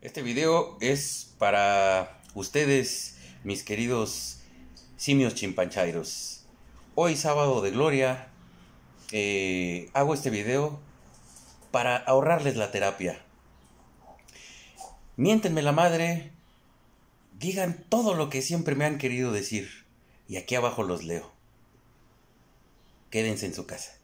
Este video es para ustedes, mis queridos simios chimpanchairos. Hoy sábado de gloria eh, hago este video para ahorrarles la terapia. Miéntenme la madre, digan todo lo que siempre me han querido decir y aquí abajo los leo. Quédense en su casa.